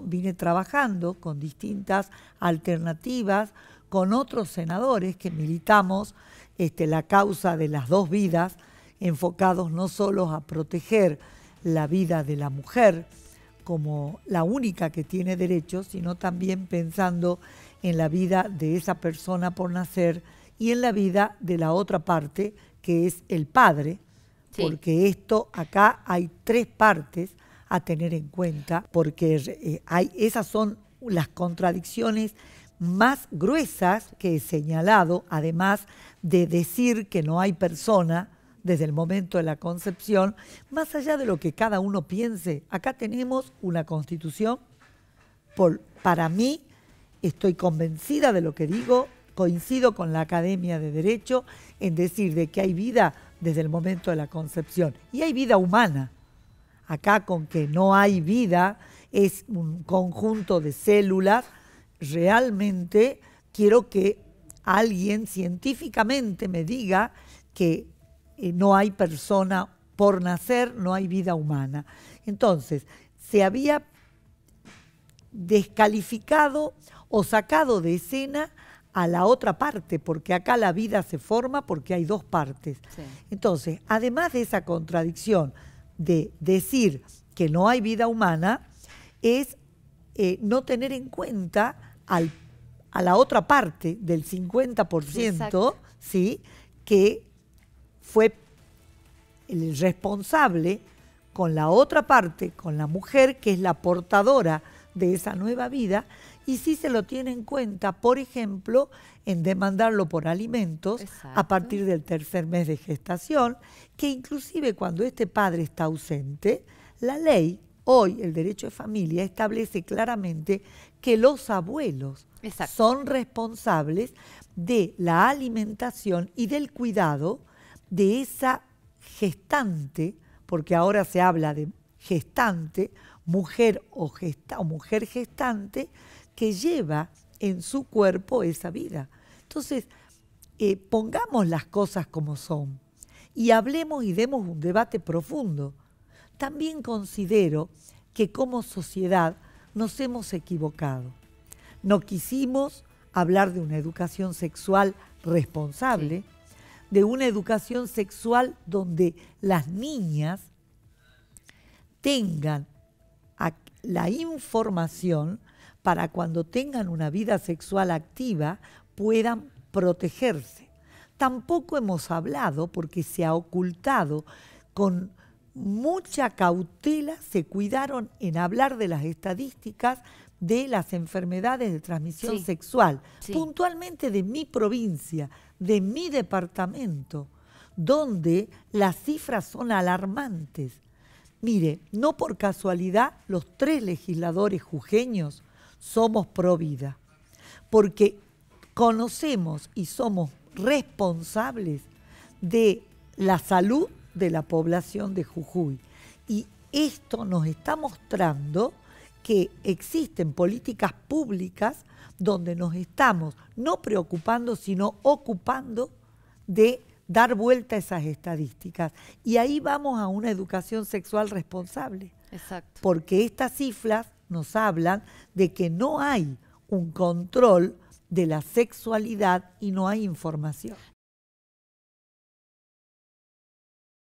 vine trabajando con distintas alternativas, con otros senadores que militamos este, la causa de las dos vidas, enfocados no solo a proteger la vida de la mujer como la única que tiene derechos, sino también pensando en la vida de esa persona por nacer y en la vida de la otra parte, que es el padre, porque esto acá hay tres partes a tener en cuenta, porque eh, hay, esas son las contradicciones más gruesas que he señalado, además de decir que no hay persona desde el momento de la concepción, más allá de lo que cada uno piense. Acá tenemos una constitución, por, para mí, estoy convencida de lo que digo, coincido con la Academia de Derecho en decir de que hay vida desde el momento de la concepción y hay vida humana acá con que no hay vida, es un conjunto de células, realmente quiero que alguien científicamente me diga que eh, no hay persona por nacer, no hay vida humana. Entonces, se había descalificado o sacado de escena a la otra parte, porque acá la vida se forma porque hay dos partes. Entonces, además de esa contradicción de decir que no hay vida humana es eh, no tener en cuenta al, a la otra parte del 50%, ¿sí? que fue el responsable con la otra parte, con la mujer que es la portadora de esa nueva vida y si se lo tiene en cuenta, por ejemplo, en demandarlo por alimentos a partir del tercer mes de gestación, que inclusive cuando este padre está ausente, la ley, hoy el derecho de familia, establece claramente que los abuelos son responsables de la alimentación y del cuidado de esa gestante, porque ahora se habla de gestante, mujer o, gesta, o mujer gestante que lleva en su cuerpo esa vida. Entonces, eh, pongamos las cosas como son y hablemos y demos un debate profundo. También considero que como sociedad nos hemos equivocado. No quisimos hablar de una educación sexual responsable, de una educación sexual donde las niñas tengan la información para cuando tengan una vida sexual activa puedan protegerse. Tampoco hemos hablado, porque se ha ocultado, con mucha cautela se cuidaron en hablar de las estadísticas de las enfermedades de transmisión sexual, puntualmente de mi provincia, de mi departamento, donde las cifras son alarmantes. Mire, no por casualidad los tres legisladores jujeños somos pro vida, porque conocemos y somos responsables de la salud de la población de Jujuy. Y esto nos está mostrando que existen políticas públicas donde nos estamos no preocupando, sino ocupando de dar vuelta a esas estadísticas. Y ahí vamos a una educación sexual responsable. Exacto. Porque estas cifras nos hablan de que no hay un control de la sexualidad y no hay información.